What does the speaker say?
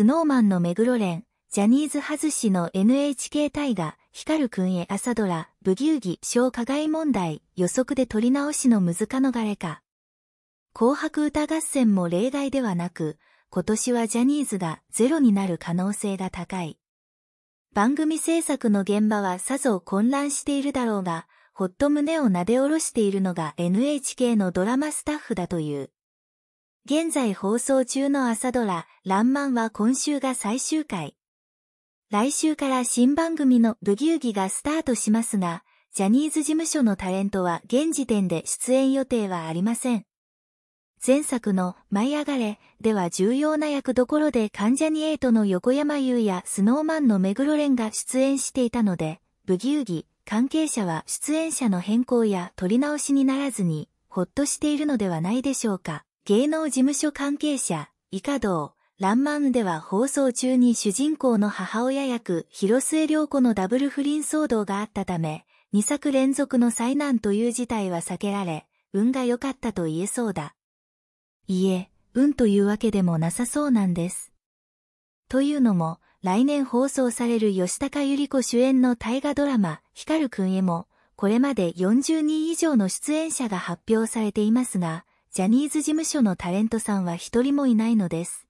スノーマンの目黒蓮、ジャニーズ外しの NHK 大河、光くんへ朝ドラ、ブギウギ、小加害問題、予測で取り直しの難かのがれか。紅白歌合戦も例外ではなく、今年はジャニーズがゼロになる可能性が高い。番組制作の現場はさぞ混乱しているだろうが、ほっと胸をなで下ろしているのが NHK のドラマスタッフだという。現在放送中の朝ドラ、ランマンは今週が最終回。来週から新番組のブギウギがスタートしますが、ジャニーズ事務所のタレントは現時点で出演予定はありません。前作の舞い上がれでは重要な役どころで関ジャニエイトの横山優やスノーマンの目黒蓮が出演していたので、ブギウギ関係者は出演者の変更や取り直しにならずに、ほっとしているのではないでしょうか。芸能事務所関係者、イカドー、ランマンでは放送中に主人公の母親役、広末涼子のダブル不倫騒動があったため、2作連続の災難という事態は避けられ、運が良かったと言えそうだ。いえ、運というわけでもなさそうなんです。というのも、来年放送される吉高由里子主演の大河ドラマ、光くんへも、これまで40人以上の出演者が発表されていますが、ジャニーズ事務所のタレントさんは一人もいないのです。